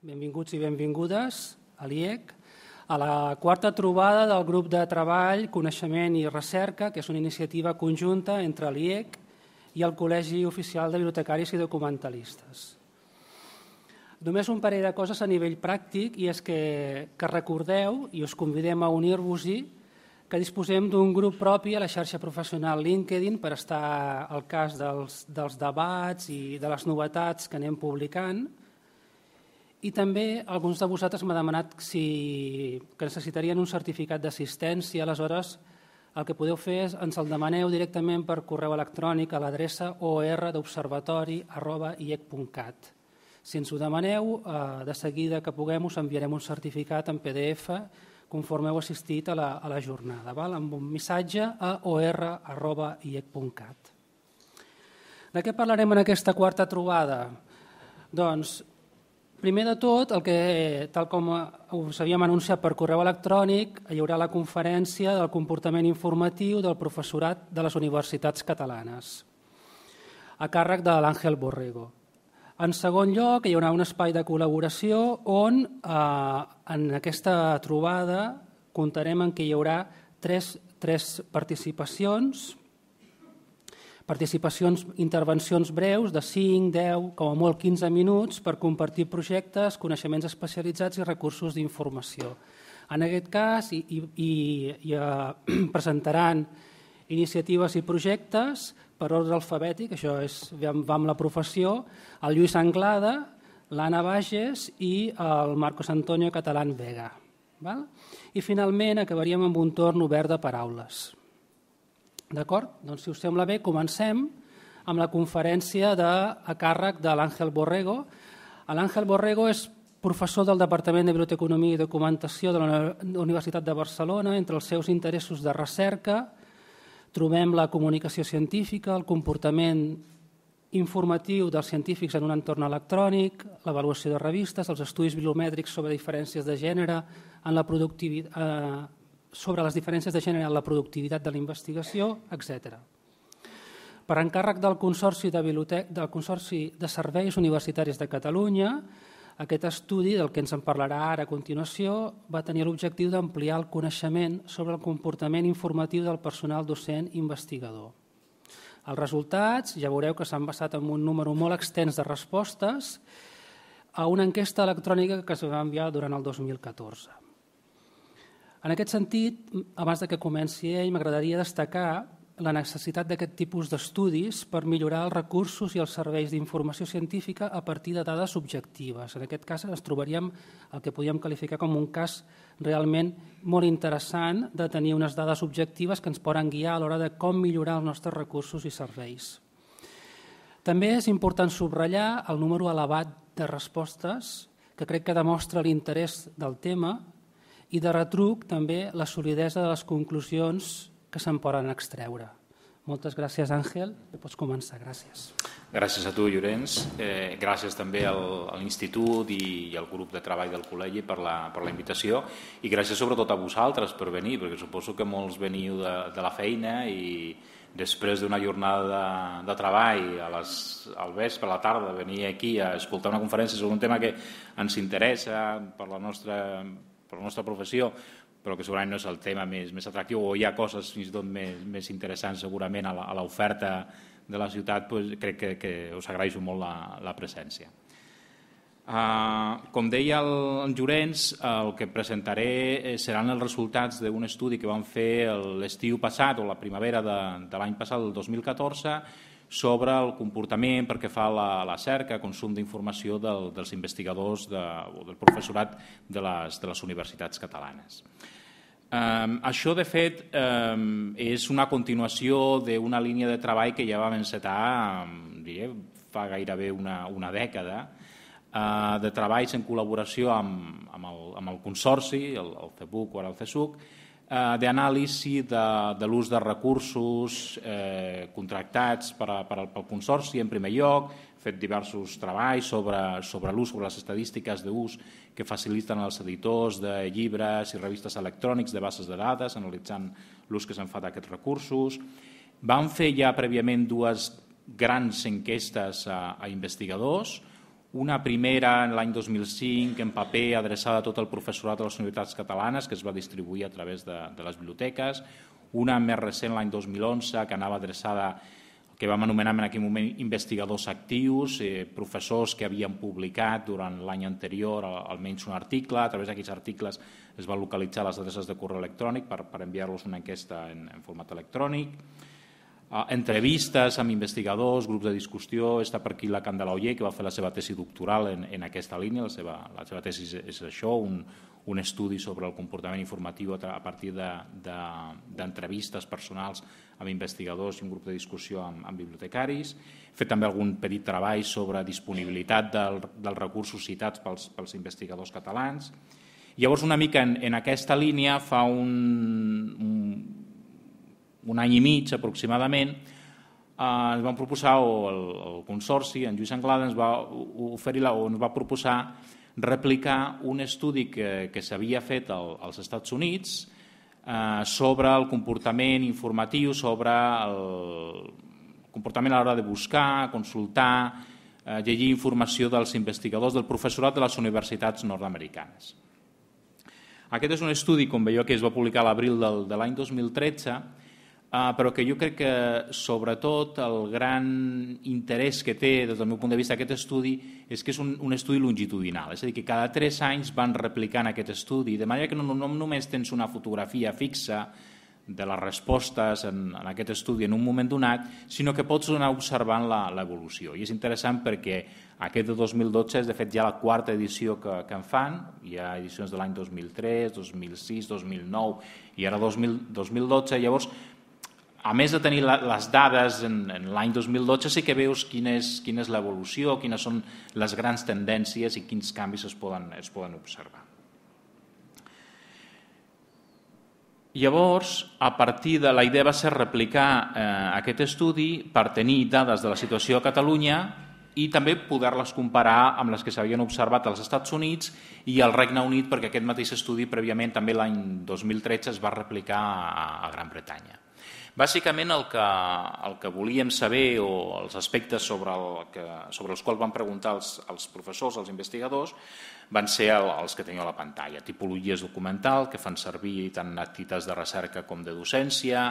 Benvinguts i benvingudes a l'IEC, a la quarta trobada del grup de treball, coneixement i recerca, que és una iniciativa conjunta entre l'IEC i el Col·legi Oficial de Bibliotecaris i Documentalistes. Només un parell de coses a nivell pràctic i és que, que recordeu i us convidem a unir-vos-hi que disposem d'un grup propi a la xarxa professional LinkedIn per estar al cas dels, dels debats i de les novetats que anem publicant – i també alguns de vosaltres m'ha demanat si, que necessitarien un certificat d'assistència. Aleshores, el que podeu fer és ens el demaneu directament per correu electrònic a l'adreça or.observatori.iec.cat. Si ens ho demaneu, eh, de seguida que puguem us enviarem un certificat en PDF conforme heu assistit a la, a la jornada, val? amb un missatge a or.iec.cat. De què parlarem en aquesta quarta trobada? Doncs Primer de tot, el que, tal com eh, us havíem anunciat per correu electrònic, hi haurà la conferència del comportament informatiu del professorat de les universitats catalanes, a càrrec de l'Àngel Borrego. En segon lloc, hi haurà un espai de col·laboració on eh, en aquesta trobada comptarem en què hi haurà tres, tres participacions participacions, intervencions breus de 5, 10, com a molt 15 minuts per compartir projectes, coneixements especialitzats i recursos d'informació. En aquest cas i, i, i, i eh, presentaran iniciatives i projectes per ordre alfabètic, això és, va amb la professió, el Lluís Anglada, l'Anna Bages i el Marcos Antonio Catalán Vega. Val? I finalment acabaríem amb un torn obert de paraules. D'acord? Doncs, si us sembla bé, comencem amb la conferència de, a càrrec de l'Àngel Borrego. L'Àngel Borrego és professor del Departament de Biblioteconomia i Documentació de la Universitat de Barcelona. Entre els seus interessos de recerca trobem la comunicació científica, el comportament informatiu dels científics en un entorn electrònic, l'avaluació de revistes, els estudis bibliomètrics sobre diferències de gènere en la productivitat, eh, sobre les diferències de gènere en la productivitat de la investigació, etc. Per encàrrec del Consorci de, Bibliotec del Consorci de Serveis Universitaris de Catalunya, aquest estudi, del que ens en parlarà ara a continuació, va tenir l'objectiu d'ampliar el coneixement sobre el comportament informatiu del personal docent investigador. Els resultats ja veureu que s'han basat en un número molt extens de respostes a una enquesta electrònica que es va enviar durant el 2014. En aquest sentit, abans de que comenci ell, m'agradaria destacar la necessitat d'aquest tipus d'estudis per millorar els recursos i els serveis d'informació científica a partir de dades objectives. En aquest cas ens trobaríem el que podíem qualificar com un cas realment molt interessant de tenir unes dades objectives que ens poden guiar a l'hora de com millorar els nostres recursos i serveis. També és important subratllar el número elevat de respostes que crec que demostra l'interès del tema i de retruc també la solidesa de les conclusions que se'n poden extreure. Moltes gràcies, Àngel. Pots començar. Gràcies. Gràcies a tu, Llorenç. Eh, gràcies també al, a l'Institut i, i al grup de treball del col·legi per la, per la invitació i gràcies sobretot a vosaltres per venir, perquè suposo que molts veniu de, de la feina i després d'una jornada de, de treball a les, al vespre, a la tarda, venir aquí a escoltar una conferència sobre un tema que ens interessa per la nostra per la nostra professió, però que segurament no és el tema més, més atractiu o hi ha coses fins i tot més, més interessants segurament a l'oferta de la ciutat, doncs crec que, que us agraeixo molt la, la presència. Uh, com deia el, el Llorenç, el que presentaré eh, seran els resultats d'un estudi que vam fer l'estiu passat o la primavera de, de l'any passat, el 2014, sobre el comportament perquè fa la, la cerca, consum d'informació del, dels investigadors de, o del professorat de les, de les universitats catalanes. Um, això, de fet, um, és una continuació d'una línia de treball que ja vam encetar um, diré, fa gairebé una, una dècada, uh, de treballs en col·laboració amb, amb, el, amb el Consorci, el, el CEPUC o ara el CESUC, Eh, d'anàlisi de, de l'ús de recursos eh, contractats per, a, per al pel Consorci, en primer lloc, fet diversos treballs sobre, sobre l'ús, sobre les estadístiques d'ús que faciliten els editors de llibres i revistes electrònics de bases de dades, analitzant l'ús que s'han fa d'aquests recursos. Vam fer ja prèviament dues grans enquestes a, a investigadors, una primera en l'any 2005 en paper adreçada a tot el professorat de les universitats catalanes que es va distribuir a través de, de les biblioteques. Una més recent l'any 2011 que anava adreçada que vam anomenar en aquell moment investigadors actius, eh, professors que havien publicat durant l'any anterior almenys un article. A través d'aquests articles es van localitzar les adreces de correu electrònic per, per enviar-los una enquesta en, en format electrònic entrevistes amb investigadors, grups de discussió, està per aquí la Candela Oller, que va fer la seva tesi doctoral en, en aquesta línia, la seva, la seva tesi és això, un, un estudi sobre el comportament informatiu a, a partir d'entrevistes de, de, personals amb investigadors i un grup de discussió amb, amb bibliotecaris, fet també algun petit treball sobre disponibilitat del, dels recursos citats pels, pels investigadors catalans. Llavors, una mica en, en aquesta línia fa un, un un any i mig aproximadament, eh, ens van proposar, o el, el Consorci, en Lluís Anglada, ens va oferir la, o ens va proposar replicar un estudi que, que s'havia fet al, als Estats Units eh, sobre el comportament informatiu, sobre el comportament a l'hora de buscar, consultar, eh, llegir informació dels investigadors del professorat de les universitats nord-americanes. Aquest és un estudi, com veieu, que es va publicar a l'abril de l'any 2013, Ah, però que jo crec que sobretot el gran interès que té des del meu punt de vista aquest estudi és que és un, un estudi longitudinal, és a dir, que cada tres anys van replicant aquest estudi, de manera que no, no només tens una fotografia fixa de les respostes en, en aquest estudi en un moment donat, sinó que pots anar observant l'evolució. I és interessant perquè aquest de 2012 és, de fet, ja la quarta edició que, que en fan. Hi ha edicions de l'any 2003, 2006, 2009 i ara 2000, 2012. Llavors, a més de tenir les dades en, en l'any 2012, sí que veus quina és, quin és l'evolució, quines són les grans tendències i quins canvis es poden, es poden observar. Llavors, a partir de la idea va ser replicar eh, aquest estudi per tenir dades de la situació a Catalunya i també poder-les comparar amb les que s'havien observat als Estats Units i al Regne Unit, perquè aquest mateix estudi prèviament també l'any 2013 es va replicar a, a Gran Bretanya. Bàsicament el que, el que volíem saber o els aspectes sobre, el que, sobre els quals van preguntar els, els professors, els investigadors, van ser el, els que teniu a la pantalla. Tipologies documental que fan servir tant actitats de recerca com de docència,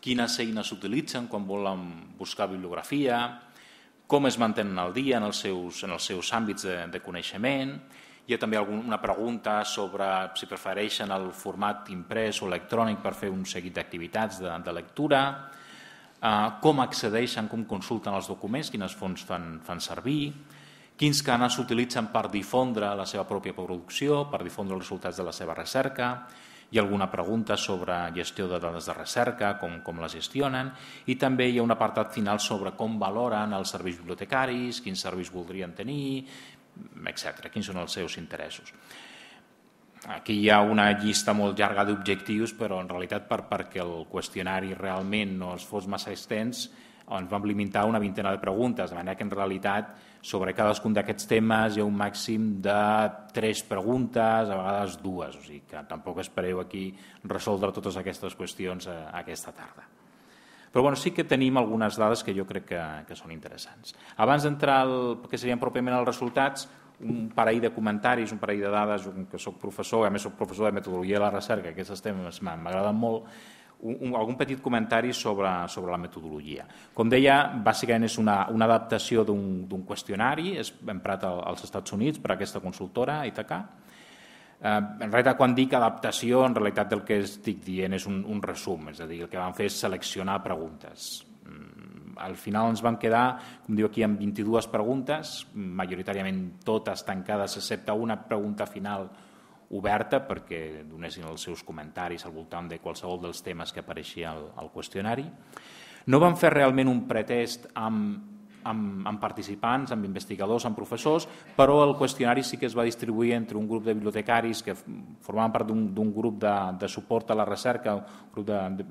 quines eines s'utilitzen quan volen buscar bibliografia, com es mantenen al dia en els seus, en els seus àmbits de, de coneixement hi ha també alguna pregunta sobre si prefereixen el format imprès o electrònic per fer un seguit d'activitats de, de lectura, uh, com accedeixen, com consulten els documents, quines fonts fan, fan servir, quins canals s'utilitzen per difondre la seva pròpia producció, per difondre els resultats de la seva recerca, hi ha alguna pregunta sobre gestió de dades de recerca, com, com les gestionen, i també hi ha un apartat final sobre com valoren els serveis bibliotecaris, quins serveis voldrien tenir, etc. Quins són els seus interessos? Aquí hi ha una llista molt llarga d'objectius, però en realitat per, perquè el qüestionari realment no es fos massa extens, ens vam limitar una vintena de preguntes, de manera que en realitat sobre cadascun d'aquests temes hi ha un màxim de tres preguntes, a vegades dues, o sigui que tampoc espereu aquí resoldre totes aquestes qüestions eh, aquesta tarda. Però bueno, sí que tenim algunes dades que jo crec que, que són interessants. Abans d'entrar al que serien pròpiament els resultats, un parell de comentaris, un parell de dades, un, que sóc professor, a més sóc professor de metodologia de la recerca, aquests temes m'agraden molt, un, un, algun petit comentari sobre, sobre la metodologia. Com deia, bàsicament és una, una adaptació d'un qüestionari, és emprat als Estats Units per aquesta consultora, ITK, Eh, en realitat, quan dic adaptació, en realitat el que estic dient és un, un resum, és a dir, el que vam fer és seleccionar preguntes. Mm, al final ens vam quedar, com diu aquí, amb 22 preguntes, majoritàriament totes tancades, excepte una pregunta final oberta perquè donessin els seus comentaris al voltant de qualsevol dels temes que apareixia al, al qüestionari. No vam fer realment un pretest amb amb, amb participants, amb investigadors, amb professors, però el qüestionari sí que es va distribuir entre un grup de bibliotecaris que formaven part d'un grup de, de suport a la recerca, un grup de, de,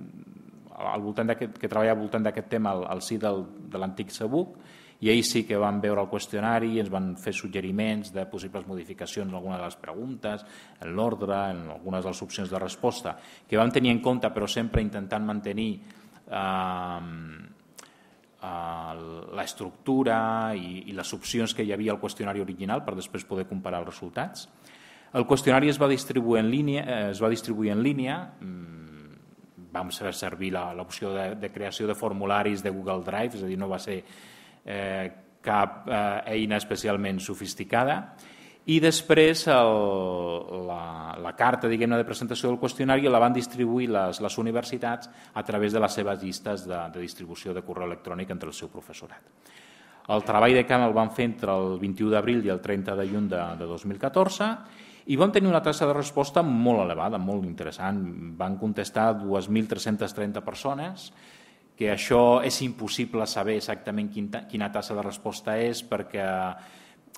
al voltant que treballa al voltant d'aquest tema al, al si del, de l'antic Sabuc, i ells sí que van veure el qüestionari i ens van fer suggeriments de possibles modificacions en alguna de les preguntes, en l'ordre, en algunes de les opcions de resposta, que vam tenir en compte però sempre intentant mantenir eh, l'estructura i, i les opcions que hi havia al qüestionari original per després poder comparar els resultats. El qüestionari es va distribuir en línia, eh, es va distribuir en línia mm, vam saber servir l'opció de, de creació de formularis de Google Drive, és a dir, no va ser eh, cap eh, eina especialment sofisticada, i després el, la, la carta diguem de presentació del qüestionari la van distribuir les, les universitats a través de les seves llistes de, de distribució de correu electrònic entre el seu professorat. El treball de camp el van fer entre el 21 d'abril i el 30 de juny de, de 2014 i van tenir una tassa de resposta molt elevada, molt interessant. Van contestar 2.330 persones, que això és impossible saber exactament quina, quina tassa de resposta és perquè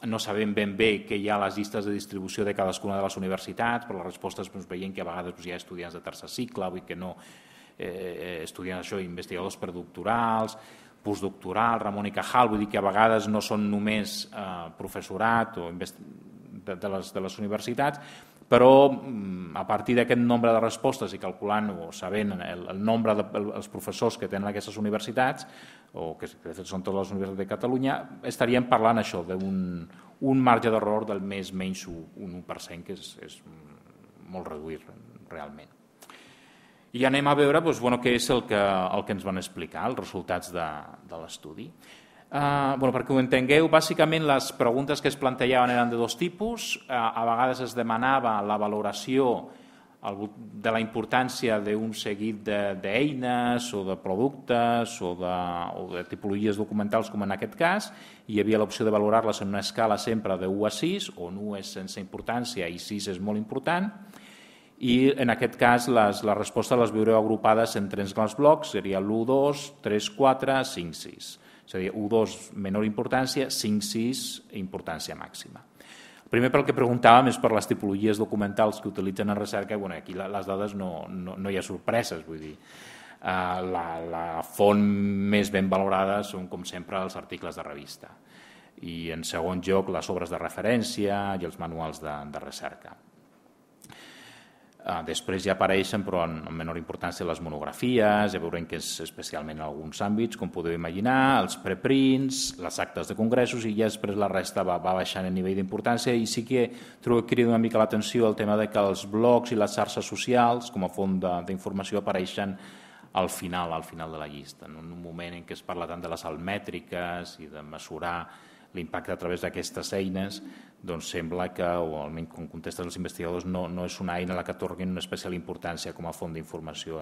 no sabem ben bé què hi ha a les llistes de distribució de cadascuna de les universitats, però les respostes doncs, veiem que a vegades doncs, hi ha estudiants de tercer cicle, vull que no eh, eh estudiants això, investigadors predoctorals, postdoctoral, Ramon i Cajal, vull dir que a vegades no són només eh, professorat o de, de, les, de les universitats, però mm, a partir d'aquest nombre de respostes i calculant o sabent el, el nombre dels de, professors que tenen aquestes universitats, o que són totes les universitats de Catalunya, estaríem parlant això d'un un marge d'error del més menys un 1%, que és, és molt reduït realment. I anem a veure doncs, bueno, què és el que, el que ens van explicar, els resultats de, de l'estudi. Uh, bueno, perquè ho entengueu, bàsicament les preguntes que es plantejaven eren de dos tipus. Uh, a vegades es demanava la valoració de la importància d'un seguit d'eines de, o de productes o de, o de tipologies documentals com en aquest cas, hi havia l'opció de valorar-les en una escala sempre de 1 a 6, on 1 és sense importància i 6 és molt important, i en aquest cas les, les respostes les veureu agrupades en tres grans blocs, seria l'1, 2, 3, 4, 5, 6. És a dir, 1, 2, menor importància, 5, 6, importància màxima. Primer pel que preguntàvem és per les tipologies documentals que utilitzen en recerca, bueno, aquí les dades no, no, no hi ha sorpreses, vull dir, uh, la, la font més ben valorada són, com sempre, els articles de revista i, en segon lloc, les obres de referència i els manuals de, de recerca. Ah, després ja apareixen, però en, menor importància, les monografies, ja veurem que és especialment en alguns àmbits, com podeu imaginar, els preprints, les actes de congressos, i ja després la resta va, va baixant en nivell d'importància, i sí que trobo que crida una mica l'atenció el tema de que els blogs i les xarxes socials, com a font d'informació, apareixen al final, al final de la llista, en un moment en què es parla tant de les almètriques i de mesurar l'impacte a través d'aquestes eines, doncs sembla que, o almenys com contesten els investigadors, no, no és una eina a la que atorguin una especial importància com a font d'informació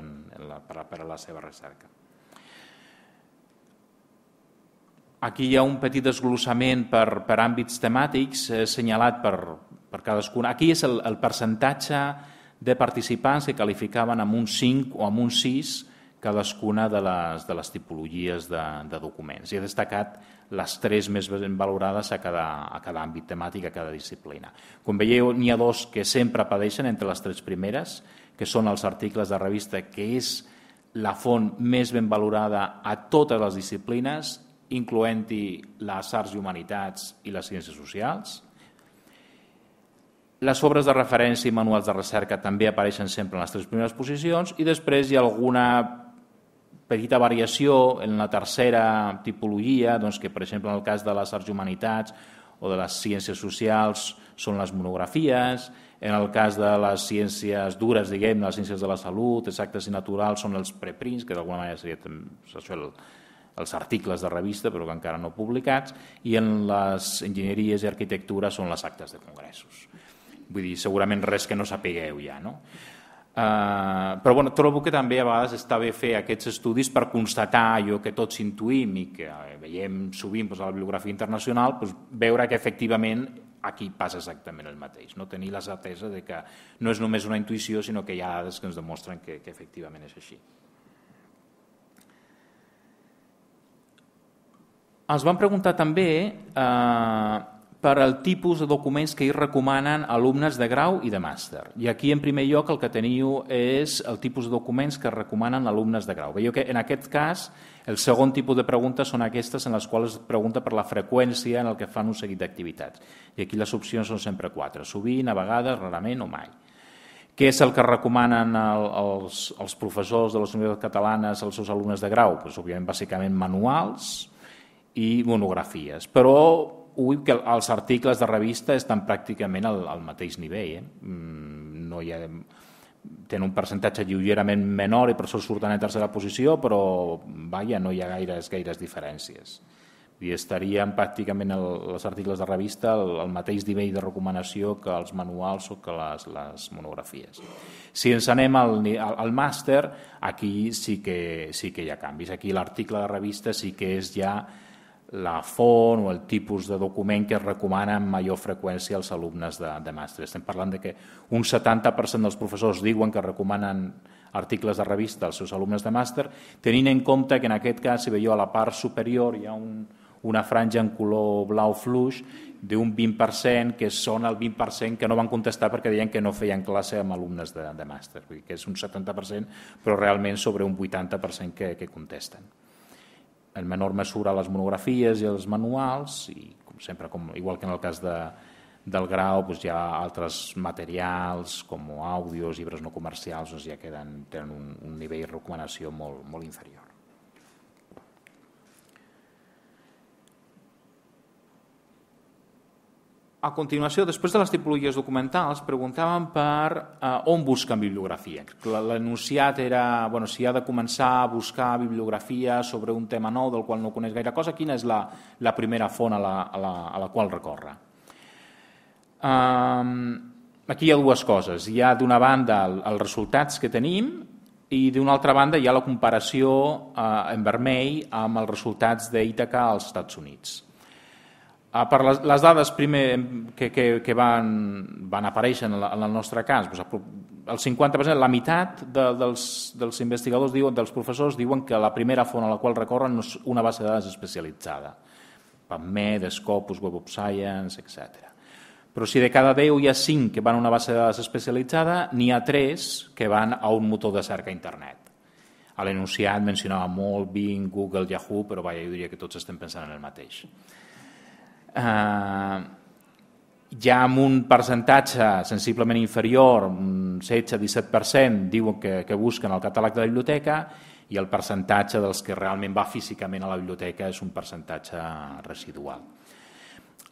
per, per a la seva recerca. Aquí hi ha un petit desglossament per, per àmbits temàtics eh, senyalat per, per cadascun. Aquí és el, el percentatge de participants que qualificaven amb un 5 o amb un 6 cadascuna de les, de les tipologies de, de documents. I he destacat les tres més ben valorades a cada, a cada àmbit temàtic, a cada disciplina. Com veieu, n'hi ha dos que sempre apareixen entre les tres primeres, que són els articles de revista, que és la font més ben valorada a totes les disciplines, incloent-hi les arts i humanitats i les ciències socials. Les obres de referència i manuals de recerca també apareixen sempre en les tres primeres posicions i després hi ha alguna petita variació en la tercera tipologia, doncs que per exemple en el cas de les arts humanitats o de les ciències socials són les monografies, en el cas de les ciències dures, diguem, les ciències de la salut, exactes i naturals, són els preprints, que d'alguna manera seria això el, els articles de revista, però que encara no publicats, i en les enginyeries i arquitectura són les actes de congressos. Vull dir, segurament res que no sapigueu ja, no? Eh, però bueno, trobo que també a vegades està bé fer aquests estudis per constatar allò que tots intuïm i que eh, veiem sovint doncs, a la bibliografia internacional, doncs, veure que efectivament aquí passa exactament el mateix, no tenir la certesa de que no és només una intuïció, sinó que hi ha dades que ens demostren que, que efectivament és així. Ens van preguntar també eh, per al tipus de documents que hi recomanen alumnes de grau i de màster. I aquí, en primer lloc, el que teniu és el tipus de documents que recomanen alumnes de grau. Veieu que en aquest cas, el segon tipus de preguntes són aquestes en les quals es pregunta per la freqüència en el que fan un seguit d'activitats. I aquí les opcions són sempre quatre, sovint, a vegades, rarament o mai. Què és el que recomanen el, els, els professors de les universitats catalanes als seus alumnes de grau? Pues, òbviament, bàsicament manuals i monografies. Però Ui, que els articles de revista estan pràcticament al, al mateix nivell. Eh? Mm, no hi ha, tenen un percentatge lleugerament menor i per això surten a tercera posició, però vaja, no hi ha gaires, gaires diferències. I estarien pràcticament el, els articles de revista al, al mateix nivell de recomanació que els manuals o que les, les monografies. Si ens anem al, al, al màster, aquí sí que, sí que hi ha canvis. Aquí l'article de revista sí que és ja la font o el tipus de document que es recomana amb major freqüència als alumnes de, de màster. Estem parlant de que un 70% dels professors diuen que recomanen articles de revista als seus alumnes de màster, tenint en compte que en aquest cas, si veieu a la part superior hi ha un, una franja en color blau fluix d'un 20%, que són el 20% que no van contestar perquè deien que no feien classe amb alumnes de, de màster, Vull dir que és un 70%, però realment sobre un 80% que, que contesten en menor mesura les monografies i els manuals i com sempre, com, igual que en el cas de, del grau doncs hi ha altres materials com àudios, llibres no comercials doncs ja queden, tenen un, un nivell de recomanació molt, molt inferior. A continuació, després de les tipologies documentals, preguntàvem per eh, on busquen bibliografia. L'enunciat era bueno, si ha de començar a buscar bibliografia sobre un tema nou del qual no coneix gaire cosa, quina és la, la primera font a la, a la, a la qual recorre. Um, ehm, aquí hi ha dues coses. Hi ha, d'una banda, el, els resultats que tenim i, d'una altra banda, hi ha la comparació eh, en vermell amb els resultats d'Ítaca als Estats Units. Ah, per les, les dades primer que, que, que van, van aparèixer en, la, en el nostre cas, doncs el 50%, la meitat de, dels, dels investigadors, diuen, dels professors, diuen que la primera font a la qual recorren és una base de dades especialitzada. PubMed, Scopus, Web of Science, etc. Però si de cada 10 hi ha 5 que van a una base de dades especialitzada, n'hi ha 3 que van a un motor de cerca a internet a l'enunciat mencionava molt Bing, Google, Yahoo, però vaja, jo diria que tots estem pensant en el mateix eh, ja amb un percentatge sensiblement inferior, un 16-17%, diuen que, que busquen el catàleg de la biblioteca i el percentatge dels que realment va físicament a la biblioteca és un percentatge residual.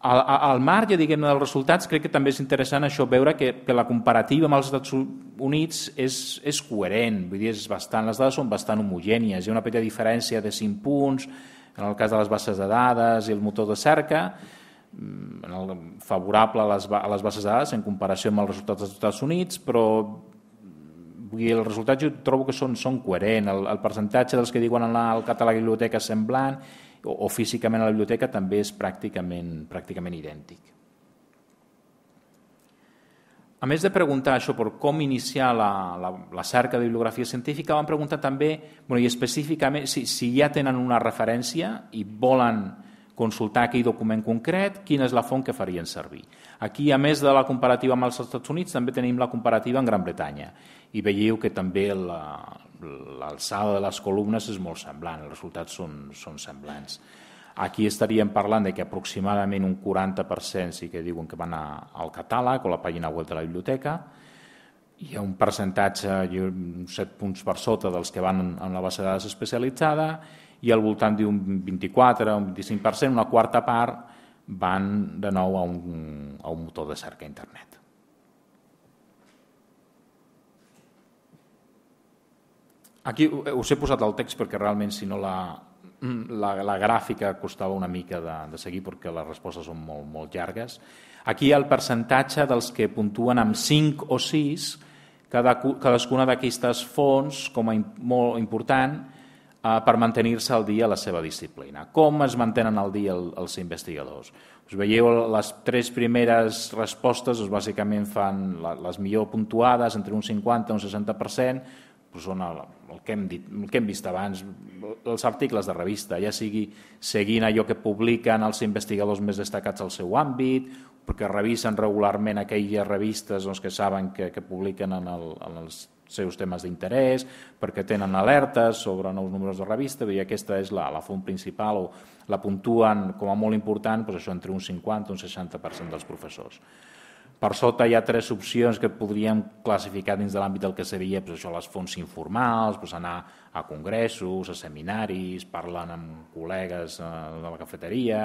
Al, al marge ja diguem dels resultats, crec que també és interessant això veure que, que la comparativa amb els Estats Units és, és coherent, vull dir, és bastant, les dades són bastant homogènies, hi ha una petita diferència de 5 punts, en el cas de les bases de dades i el motor de cerca, mm, el favorable a les, a les bases de dades en comparació amb els resultats dels Estats Units, però mm, vull dir, els resultats jo trobo que són, són coherents. El, el percentatge dels que diuen anar al català a la biblioteca semblant o, o físicament a la biblioteca també és pràcticament, pràcticament idèntic. A més de preguntar això per com iniciar la, la, la cerca de bibliografia científica, van preguntar també, bueno, i específicament, si, si ja tenen una referència i volen consultar aquell document concret, quina és la font que farien servir. Aquí, a més de la comparativa amb els Estats Units, també tenim la comparativa amb Gran Bretanya. I veieu que també l'alçada la, de les columnes és molt semblant, els resultats són, són semblants. Aquí estaríem parlant de que aproximadament un 40% sí que diuen que van a, al catàleg o la pàgina web de la biblioteca, hi ha un percentatge, uns 7 punts per sota dels que van en la base de dades especialitzada, i al voltant d'un 24 o un 25%, una quarta part, van de nou a un, a un motor de cerca a internet. Aquí us he posat el text perquè realment si no la, Mm, la, la gràfica costava una mica de, de seguir perquè les respostes són molt, molt llargues. Aquí hi ha el percentatge dels que puntuen amb 5 o 6, cada, cadascuna d'aquestes fonts com a molt important eh, per mantenir-se al dia la seva disciplina. Com es mantenen al dia el, els investigadors? Us veieu les tres primeres respostes, doncs bàsicament fan les millor puntuades, entre un 50 i un 60%, són el, el, que hem dit, el que hem vist abans, els articles de revista, ja sigui seguint allò que publiquen els investigadors més destacats al seu àmbit, perquè revisen regularment aquelles revistes doncs, que saben que, que publiquen en, el, en els seus temes d'interès, perquè tenen alertes sobre nous números de revista, i aquesta és la, la font principal, o la puntuen com a molt important doncs això, entre un 50 i un 60% dels professors. Per sota hi ha tres opcions que podríem classificar dins de l'àmbit del que seria pues, això, les fonts informals, pues, anar a congressos, a seminaris, parlant amb col·legues eh, de la cafeteria,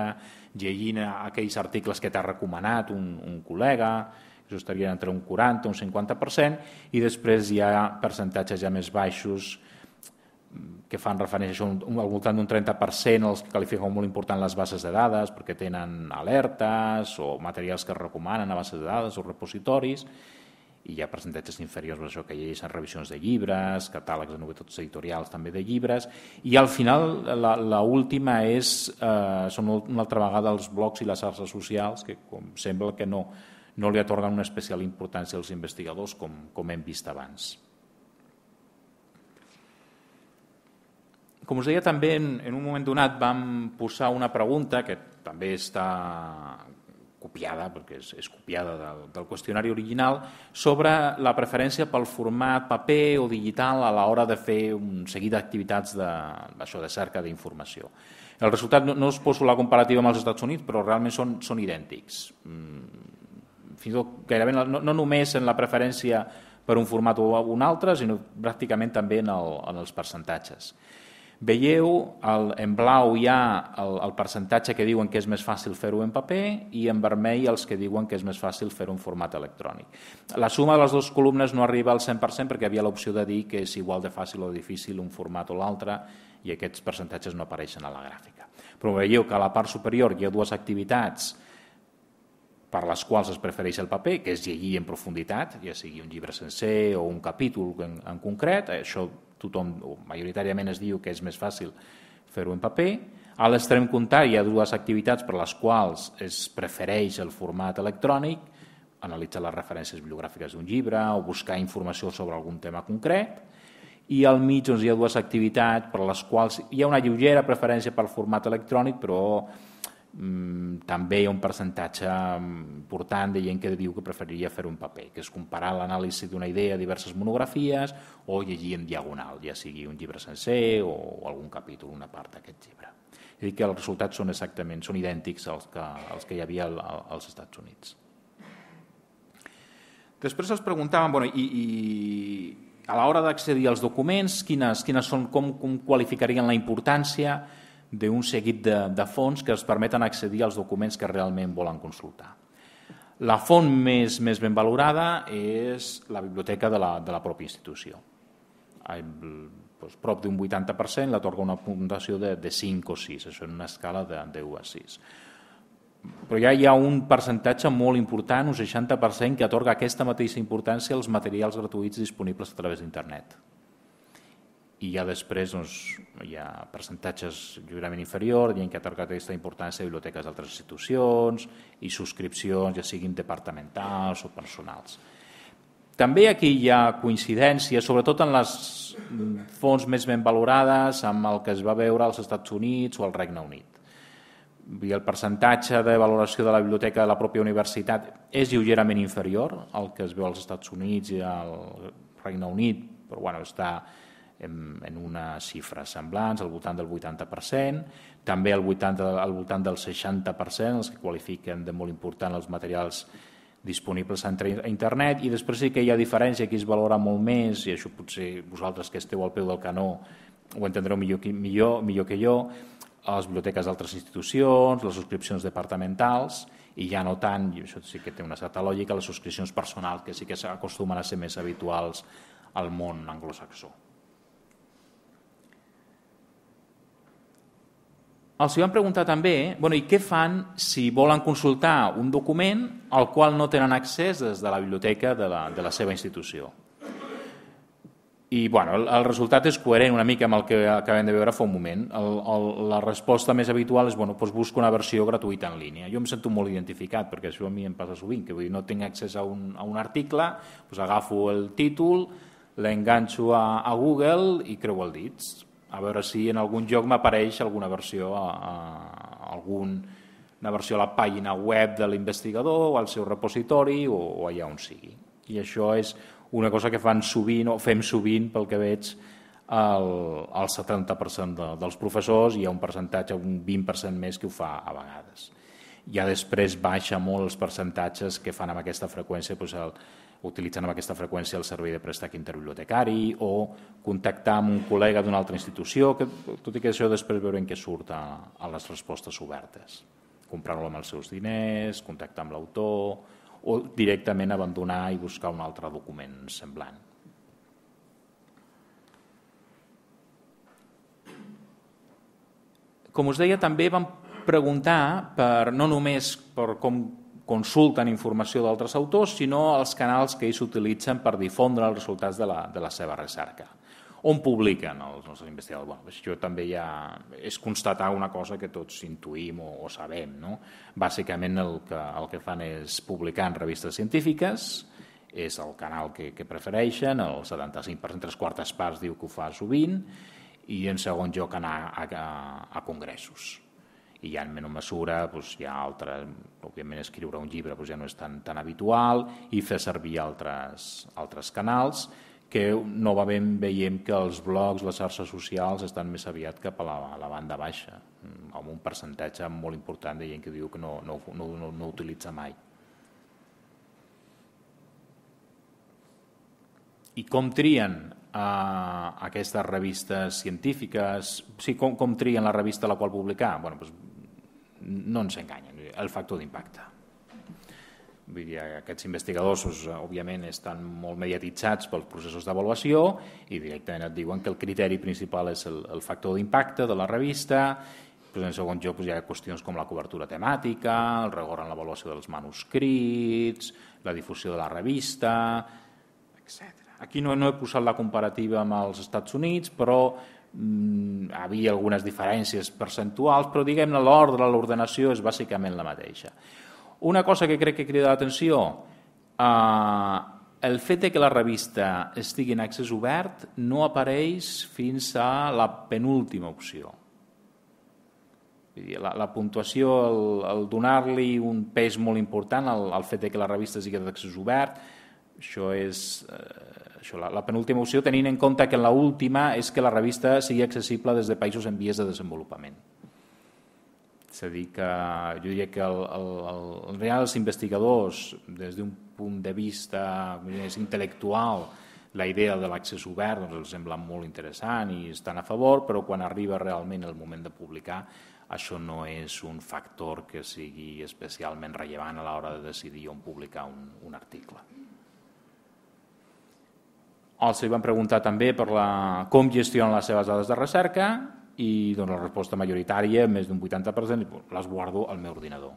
llegint aquells articles que t'ha recomanat un, un col·lega, això estaria entre un 40 un 50%, i després hi ha percentatges ja més baixos, que fan referència a això, un, al voltant d'un 30% els qualifiquen molt important les bases de dades perquè tenen alertes o materials que es recomanen a bases de dades o repositoris i hi ha percentatges inferiors per això que hi ha revisions de llibres, catàlegs de novetats editorials també de llibres i al final la, la última és eh, són una altra vegada els blogs i les xarxes socials que com sembla que no, no li atorguen una especial importància als investigadors com, com hem vist abans. com us deia, també en, en un moment donat vam posar una pregunta que també està copiada, perquè és, és copiada del, del qüestionari original, sobre la preferència pel format paper o digital a l'hora de fer un seguit d'activitats de, de cerca d'informació. El resultat, no, no us poso la comparativa amb els Estats Units, però realment són, són idèntics. Mm, fins i tot gairebé no, no només en la preferència per un format o un altre, sinó pràcticament també en, el, en els percentatges. Veieu, el, en blau hi ha el, el percentatge que diuen que és més fàcil fer-ho en paper i en vermell els que diuen que és més fàcil fer-ho en format electrònic. La suma de les dues columnes no arriba al 100% perquè havia l'opció de dir que és igual de fàcil o difícil un format o l'altre i aquests percentatges no apareixen a la gràfica. Però veieu que a la part superior hi ha dues activitats per les quals es prefereix el paper, que és llegir en profunditat, ja sigui un llibre sencer o un capítol en, en concret, això tothom, o majoritàriament es diu que és més fàcil fer-ho en paper. A l'extrem contrari hi ha dues activitats per les quals es prefereix el format electrònic, analitzar les referències bibliogràfiques d'un llibre o buscar informació sobre algun tema concret, i al mig doncs, hi ha dues activitats per les quals hi ha una lleugera preferència pel format electrònic, però Mm, també hi ha un percentatge mm, important de gent que diu que preferiria fer un paper, que és comparar l'anàlisi d'una idea a diverses monografies o llegir en diagonal, ja sigui un llibre sencer o algun capítol, una part d'aquest llibre. És dir, que els resultats són exactament, són idèntics als que, als que hi havia als Estats Units. Després els preguntaven, bueno, i, i a l'hora d'accedir als documents, quines, quines són, com, com qualificarien la importància, d'un seguit de, de fonts que els permeten accedir als documents que realment volen consultar. La font més, més ben valorada és la biblioteca de la, de la pròpia institució. A, doncs, prop d'un 80% l'atorga una puntuació de, de 5 o 6, això en una escala de 10 a 6. Però ja hi ha un percentatge molt important, un 60%, que atorga aquesta mateixa importància als materials gratuïts disponibles a través d'internet i ja després doncs, hi ha percentatges lliurement inferior, dient que atorga aquesta importància a biblioteques d'altres institucions i subscripcions, ja siguin departamentals o personals. També aquí hi ha coincidències, sobretot en les mm, fonts més ben valorades, amb el que es va veure als Estats Units o al Regne Unit. I el percentatge de valoració de la biblioteca de la pròpia universitat és lleugerament inferior al que es veu als Estats Units i al Regne Unit, però bueno, està en una xifra semblants, al voltant del 80%, també al, 80, al voltant del 60%, els que qualifiquen de molt important els materials disponibles a internet, i després sí que hi ha diferència, aquí es valora molt més, i això potser vosaltres que esteu al peu del canó ho entendreu millor, millor, millor que jo, a les biblioteques d'altres institucions, les subscripcions departamentals, i ja no tant, i això sí que té una certa lògica, les subscripcions personals, que sí que acostumen a ser més habituals al món anglosaxó. Els hi van preguntar també bueno, i què fan si volen consultar un document al qual no tenen accés des de la biblioteca de la, de la seva institució. I bueno, el, el resultat és coherent una mica amb el que acabem de veure fa un moment. El, el, la resposta més habitual és bueno, doncs busco una versió gratuïta en línia. Jo em sento molt identificat, perquè això a mi em passa sovint, que vull dir, no tinc accés a un, a un article, doncs agafo el títol, l'enganxo a, a Google i creu el dits a veure si en algun lloc m'apareix alguna versió, a, a, algun, una versió a la pàgina web de l'investigador o al seu repositori o, o allà on sigui. I això és una cosa que fan sovint o fem sovint, pel que veig, el, el 70% de, dels professors i hi ha un percentatge, un 20% més que ho fa a vegades. Ja després baixa molt els percentatges que fan amb aquesta freqüència doncs el, utilitzant amb aquesta freqüència el servei de préstec interbibliotecari o contactar amb un col·lega d'una altra institució, que, tot i que això després veurem què surt a, a les respostes obertes. Comprar-lo amb els seus diners, contactar amb l'autor o directament abandonar i buscar un altre document semblant. Com us deia, també vam preguntar per, no només per com consulten informació d'altres autors, sinó els canals que ells utilitzen per difondre els resultats de la, de la seva recerca. On publiquen els nostres investigadors? Bueno, això també ja és constatar una cosa que tots intuïm o, o sabem. No? Bàsicament el que, el que fan és publicar en revistes científiques, és el canal que, que prefereixen, el 75%, tres quartes parts diu que ho fa sovint, i en segon lloc anar a, a, a congressos i ja en menor mesura doncs, hi ha altres, òbviament escriure un llibre doncs, ja no és tan, tan habitual i fer servir altres, altres canals que novament veiem que els blogs, les xarxes socials estan més aviat cap a la, a la banda baixa, mm, amb un percentatge molt important de gent que diu que no, no, no, no, no utilitza mai. I com trien a eh, aquestes revistes científiques, sí, com, com trien la revista a la qual publicar? Bueno, doncs no ens enganyen, el factor d'impacte. Vull dir, aquests investigadors, doncs, òbviament, estan molt mediatitzats pels processos d'avaluació i directament et diuen que el criteri principal és el, el factor d'impacte de la revista Però doncs, en segon lloc doncs, hi ha qüestions com la cobertura temàtica, el rigor en l'avaluació dels manuscrits, la difusió de la revista, etc. Aquí no, no he posat la comparativa amb els Estats Units, però hi mm, havia algunes diferències percentuals, però diguem-ne l'ordre, l'ordenació és bàsicament la mateixa. Una cosa que crec que crida l'atenció, eh, el fet de que la revista estigui en accés obert no apareix fins a la penúltima opció. La, la puntuació, el, el donar-li un pes molt important al, al fet de que la revista sigui d'accés obert, això és eh, això, la, la penúltima opció, tenint en compte que en l'última és que la revista sigui accessible des de països en vies de desenvolupament. És a dir, que jo diria que el, el, el, en real els investigadors, des d'un punt de vista més intel·lectual, la idea de l'accés obert doncs, els sembla molt interessant i estan a favor, però quan arriba realment el moment de publicar això no és un factor que sigui especialment rellevant a l'hora de decidir on publicar un, un article. Els hi van preguntar també per la, com gestionen les seves dades de recerca i doncs, la resposta majoritària, més d'un 80%, les guardo al meu ordinador.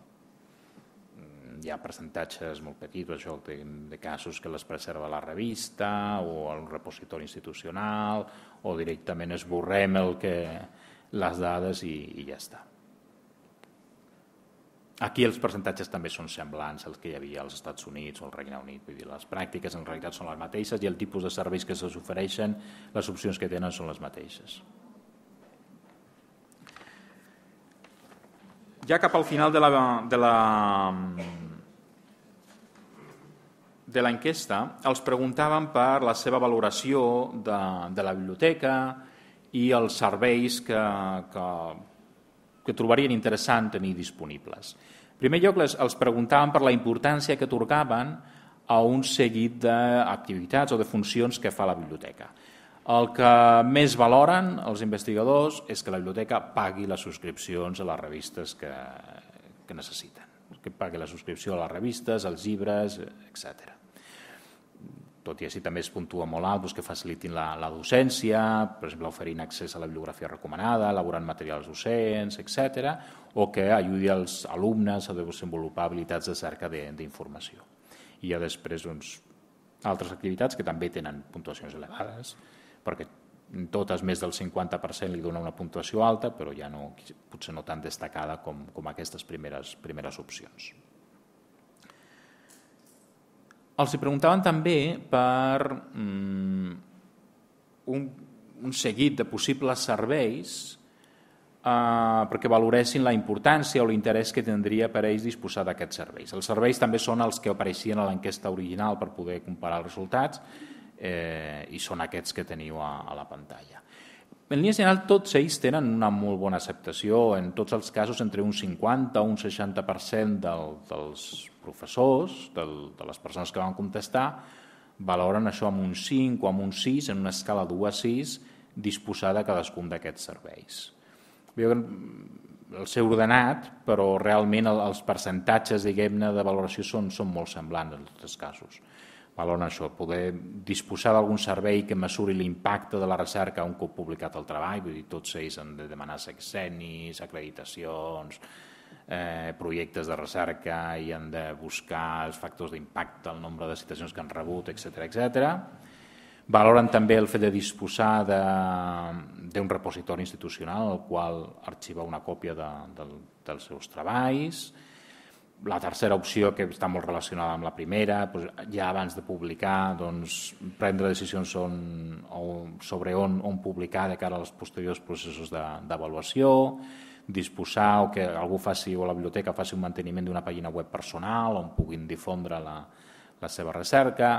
Mm, hi ha percentatges molt petits, això de, de casos que les preserva la revista o el repositori institucional o directament esborrem el que, les dades i, i ja està. Aquí els percentatges també són semblants als que hi havia als Estats Units o al Regne Unit. Vull dir, les pràctiques en realitat són les mateixes i el tipus de serveis que s'ofereixen, les opcions que tenen són les mateixes. Ja cap al final de la, de la, de l'enquesta els preguntaven per la seva valoració de, de la biblioteca i els serveis que, que, que trobarien interessant tenir disponibles. En primer lloc, les, els preguntaven per la importància que atorgaven a un seguit d'activitats o de funcions que fa la biblioteca. El que més valoren els investigadors és que la biblioteca pagui les subscripcions a les revistes que, que necessiten, que pagui la subscripció a les revistes, als llibres, etcètera tot i així també es puntua molt alt, doncs que facilitin la, la docència, per exemple, oferint accés a la bibliografia recomanada, elaborant materials docents, etc, o que ajudi els alumnes a desenvolupar habilitats de cerca d'informació. I hi ha després doncs, altres activitats que també tenen puntuacions elevades, perquè totes més del 50% li dona una puntuació alta, però ja no, potser no tan destacada com, com aquestes primeres, primeres opcions. Els hi preguntaven també per mm, un, un seguit de possibles serveis eh, perquè valoressin la importància o l'interès que tindria per ells disposar d'aquests serveis. Els serveis també són els que apareixien a l'enquesta original per poder comparar els resultats eh, i són aquests que teniu a, a la pantalla. En línia general, tots ells tenen una molt bona acceptació, en tots els casos entre un 50 o un 60% del, dels professors, del, de les persones que van contestar, valoren això amb un 5 o amb un 6, en una escala 2 a 6, disposada a cadascun d'aquests serveis. Veieu que el seu ordenat, però realment els percentatges, diguem-ne, de valoració són, són molt semblants en tots els casos valor això, poder disposar d'algun servei que mesuri l'impacte de la recerca un cop publicat el treball, vull dir, tots ells han de demanar sexenis, acreditacions, eh, projectes de recerca i han de buscar els factors d'impacte, el nombre de citacions que han rebut, etc etc. Valoren també el fet de disposar d'un repositori institucional al qual arxivar una còpia de, de, dels seus treballs, la tercera opció, que està molt relacionada amb la primera, doncs ja abans de publicar, doncs, prendre decisions on, on, sobre on, on publicar de cara als posteriors processos d'avaluació, disposar o que algú faci o la biblioteca faci un manteniment d'una pàgina web personal on puguin difondre la, la seva recerca,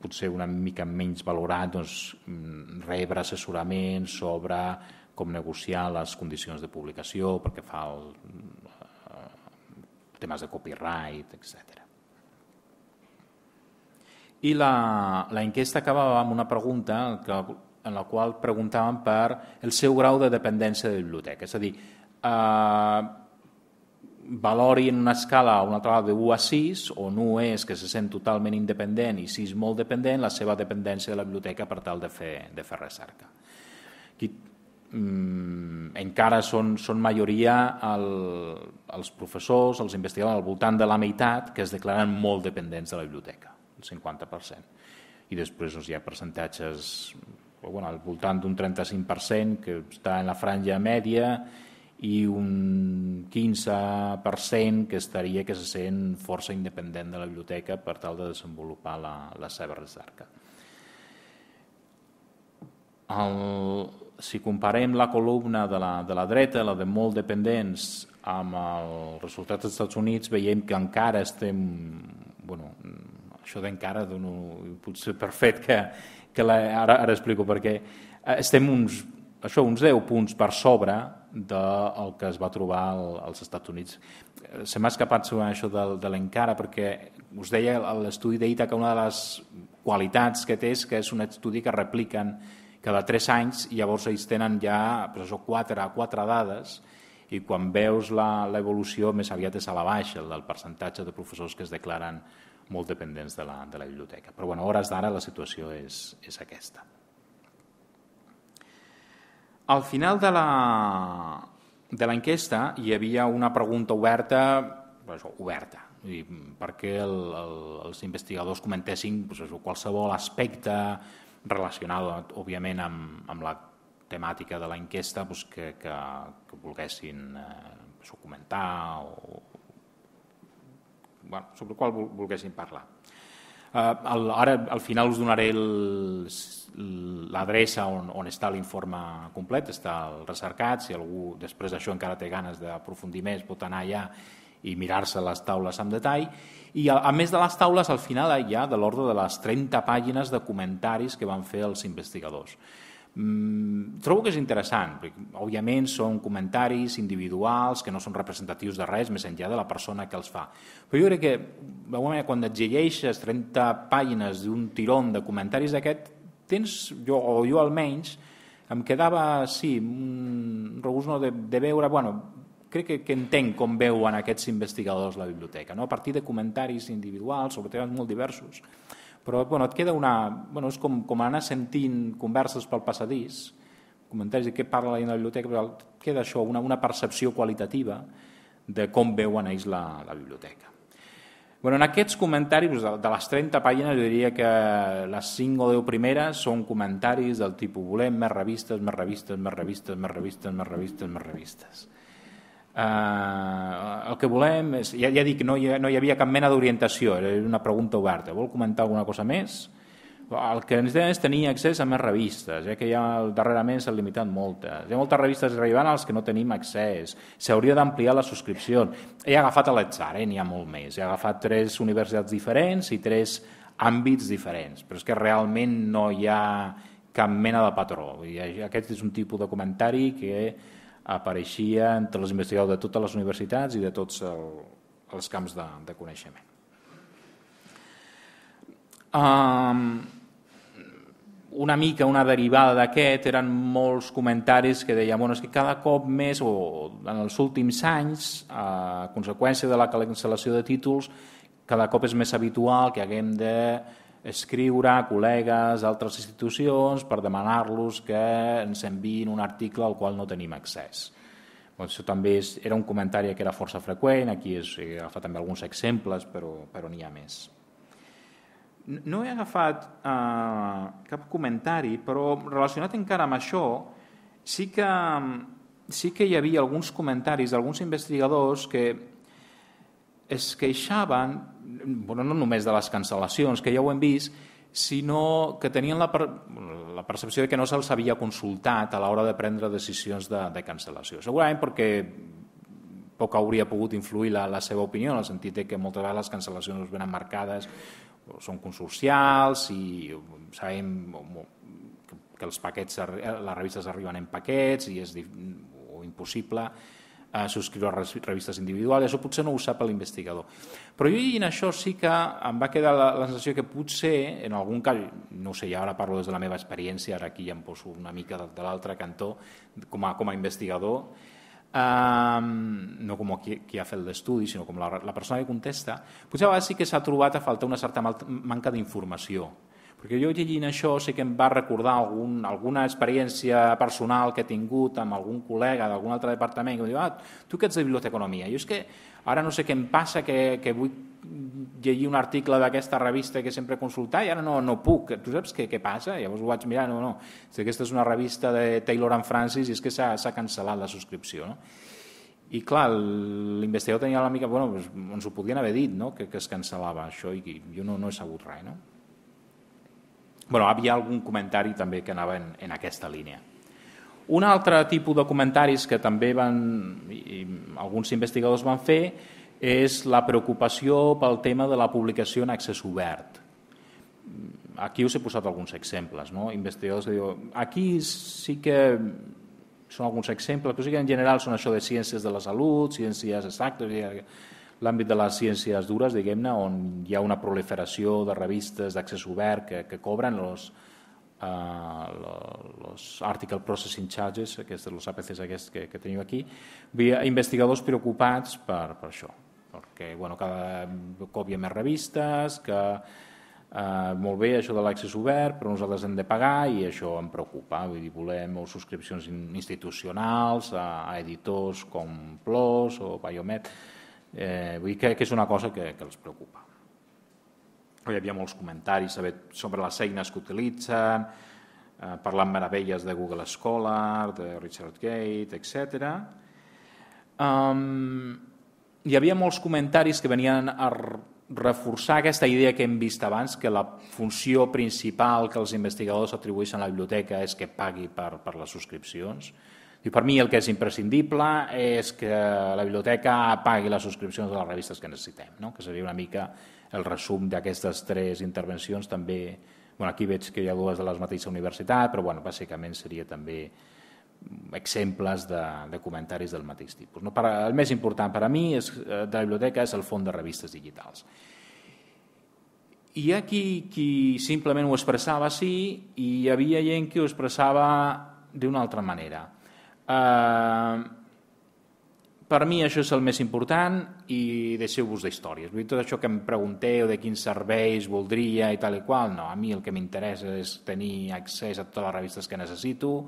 potser una mica menys valorat doncs, rebre assessorament sobre com negociar les condicions de publicació perquè fa el, temes de copyright, etc. I la, la enquesta acabava amb una pregunta que, en la qual preguntaven per el seu grau de dependència de biblioteca. És a dir, eh, valori en una escala una altra de 1 a 6, on 1 és que se sent totalment independent i 6 molt dependent, la seva dependència de la biblioteca per tal de fer, de fer recerca. Aquí Mm, encara són, són majoria el, els professors, els investigadors, al voltant de la meitat, que es declaren molt dependents de la biblioteca, el 50%. I després doncs, hi ha percentatges bueno, al voltant d'un 35% que està en la franja mèdia i un 15% que estaria que se sent força independent de la biblioteca per tal de desenvolupar la, la seva recerca. El, si comparem la columna de la, de la dreta, la de molt dependents, amb el resultat dels Estats Units, veiem que encara estem... Bueno, això d'encara dono potser per fet que, que la, ara, ara explico perquè eh, estem uns, això, uns 10 punts per sobre del que es va trobar al, als Estats Units. Eh, se m'ha escapat sobre això de, de l'encara perquè us deia l'estudi d'Ita que una de les qualitats que té és que és un estudi que repliquen cada tres anys, i llavors ells tenen ja pues, això, quatre, quatre dades, i quan veus l'evolució més aviat és a la baixa el del percentatge de professors que es declaren molt dependents de la, de la biblioteca. Però bueno, a hores d'ara la situació és, és aquesta. Al final de la, de l'enquesta hi havia una pregunta oberta, això, oberta, i perquè el, el, els investigadors comentessin doncs això, qualsevol aspecte relacionada, òbviament, amb, amb la temàtica de la enquesta doncs, que, que, que volguessin eh, doncs, comentar o, bueno, sobre el qual volguessin parlar. Eh, el, ara, al final, us donaré l'adreça on, on està l'informe complet, està el recercat, si algú després d'això encara té ganes d'aprofundir més pot anar allà ja i mirar-se les taules amb detall. I a, a més de les taules, al final hi ha de l'ordre de les 30 pàgines de comentaris que van fer els investigadors. Mm, trobo que és interessant, perquè, òbviament són comentaris individuals que no són representatius de res més enllà de la persona que els fa. Però jo crec que, manera, quan et llegeixes 30 pàgines d'un tirón de comentaris d'aquest, tens, jo, o jo almenys, em quedava, sí, un regust no, de, de veure, bueno, crec que, que entenc com veuen aquests investigadors la biblioteca, no? a partir de comentaris individuals sobre temes molt diversos. Però bueno, et queda una... Bueno, és com, com anar sentint converses pel passadís, comentaris de què parla la biblioteca, però queda això, una, una percepció qualitativa de com veuen ells la, la biblioteca. Bueno, en aquests comentaris, doncs, de les 30 pàgines, jo diria que les 5 o 10 primeres són comentaris del tipus volem més revistes, més revistes, més revistes, més revistes, més revistes, més revistes. Més revistes Uh, el que volem és, ja, ja dic, no hi, no hi havia cap mena d'orientació, era una pregunta oberta. Vol comentar alguna cosa més? El que ens deia és tenir accés a més revistes, ja que ja darrerament s'han limitat moltes. Hi ha moltes revistes arribant als que no tenim accés. S'hauria d'ampliar la subscripció. He agafat a l'Etsar, eh? n'hi ha molt més. He agafat tres universitats diferents i tres àmbits diferents, però és que realment no hi ha cap mena de patró. Aquest és un tipus de comentari que apareixia entre els investigadors de totes les universitats i de tots el, els camps de, de coneixement. Um, una mica una derivada d'aquest eren molts comentaris que deien bueno, és que cada cop més, o en els últims anys, a conseqüència de la cancel·lació de títols, cada cop és més habitual que haguem de escriure a col·legues d'altres institucions per demanar-los que ens enviïn un article al qual no tenim accés. Bon, doncs això també és, era un comentari que era força freqüent, aquí és, he agafat també alguns exemples, però, però n'hi ha més. No he agafat eh, cap comentari, però relacionat encara amb això, sí que, sí que hi havia alguns comentaris d'alguns investigadors que es queixaven, bueno, no només de les cancel·lacions, que ja ho hem vist, sinó que tenien la, per, la percepció de que no se'ls havia consultat a l'hora de prendre decisions de, de cancel·lació. Segurament perquè poc hauria pogut influir la, la seva opinió, en el sentit que moltes vegades les cancel·lacions venen marcades, són consorcials i sabem que els paquets, les revistes arriben en paquets i és o impossible eh, subscriure a revistes individuals, això potser no ho sap l'investigador. Però jo llegint això sí que em va quedar la, la sensació que potser, en algun cas, no sé, ja ara parlo des de la meva experiència, ara aquí ja em poso una mica de, de l'altre cantó, com a, com a investigador, Um, no com qui, qui ha fet l'estudi, sinó com la, la persona que contesta, potser a vegades sí que s'ha trobat a faltar una certa manca d'informació perquè jo llegint això sé que em va recordar algun, alguna experiència personal que he tingut amb algun col·lega d'algun altre departament que em diu, ah, tu que ets de biblioteconomia, jo és que ara no sé què em passa que, que vull llegir un article d'aquesta revista que sempre he consultat i ara no, no puc, tu saps què, què passa? Llavors ho vaig mirar, no, no, si aquesta és una revista de Taylor and Francis i és que s'ha cancel·lat la subscripció, no? I clar, l'investigador tenia la mica... Bueno, doncs ens ho podien haver dit, no?, que, que es cancel·lava això i, i jo no, no he sabut res, no? bueno, hi havia algun comentari també que anava en, en aquesta línia. Un altre tipus de comentaris que també van, i, alguns investigadors van fer és la preocupació pel tema de la publicació en accés obert. Aquí us he posat alguns exemples. No? Investigadors que diuen, aquí sí que són alguns exemples, però sí que en general són això de ciències de la salut, ciències exactes... Ciències l'àmbit de les ciències dures, diguem-ne, on hi ha una proliferació de revistes d'accés obert que, que cobren els uh, eh, article processing charges, aquests, los APCs aquests que, que teniu aquí, havia investigadors preocupats per, per això, perquè bueno, cada cop hi ha més revistes, que eh, molt bé això de l'accés obert, però nosaltres hem de pagar i això em preocupa. Vull dir, volem o subscripcions institucionals a, a editors com PLOS o Biomed, Eh, vull dir que, que és una cosa que, que els preocupa. Hi havia molts comentaris saber, sobre les eines que utilitzen, eh, parlant meravelles de Google Scholar, de Richard Gate, etc. Um, hi havia molts comentaris que venien a reforçar aquesta idea que hem vist abans, que la funció principal que els investigadors atribueixen a la biblioteca és que pagui per, per les subscripcions. Diu, per mi el que és imprescindible és que la biblioteca pagui les subscripcions de les revistes que necessitem, no? que seria una mica el resum d'aquestes tres intervencions. També, bueno, aquí veig que hi ha dues de les mateixes universitat, però bueno, bàsicament seria també exemples de, de comentaris del mateix tipus. No? Per, el més important per a mi és, eh, de la biblioteca és el fons de revistes digitals. Hi ha qui, qui simplement ho expressava així i hi havia gent que ho expressava d'una altra manera. Eh, per mi això és el més important i deixeu-vos d'històries. tot això que em pregunteu de quins serveis voldria i tal i qual, no, a mi el que m'interessa és tenir accés a totes les revistes que necessito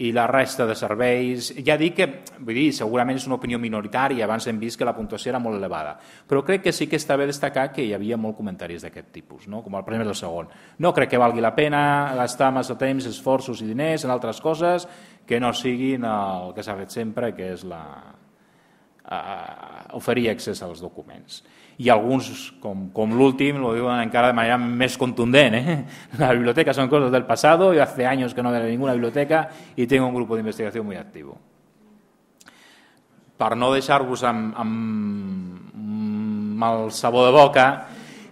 i la resta de serveis... Ja dic que, vull dir, segurament és una opinió minoritària, abans hem vist que la puntuació era molt elevada, però crec que sí que està bé destacar que hi havia molts comentaris d'aquest tipus, no? com el primer i el segon. No crec que valgui la pena gastar massa temps, esforços i diners en altres coses, que no siguin el que s'ha fet sempre, que és la, eh, oferir accés als documents. I alguns, com, com l'últim, lo diuen encara de manera més contundent. Eh? La biblioteca són coses del passat, jo fa anys que no veig ninguna biblioteca i tinc un grup de molt actiu. Per no deixar-vos amb, amb mal sabor de boca,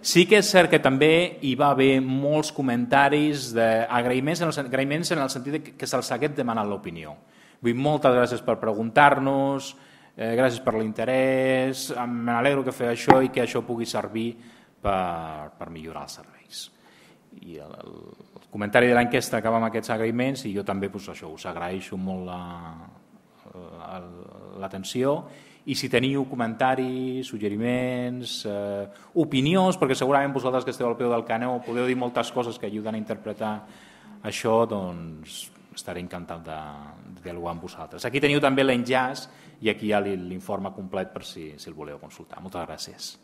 Sí que és cert que també hi va haver molts comentaris d'agraïments en, el, agraïments en el sentit que se'ls hagués demanat l'opinió. Vull dir, moltes gràcies per preguntar-nos, eh, gràcies per l'interès, me n'alegro que feia això i que això pugui servir per, per millorar els serveis. I el, el, el comentari de l'enquesta acaba amb aquests agraïments i jo també pues, això us agraeixo molt l'atenció la, la, i si teniu comentaris, suggeriments, eh, opinions, perquè segurament vosaltres que esteu al peu del caneu podeu dir moltes coses que ajuden a interpretar això, doncs estaré encantat de, de dialogar amb vosaltres. Aquí teniu també l'enllaç i aquí hi ha l'informe complet per si, si el voleu consultar. Moltes gràcies.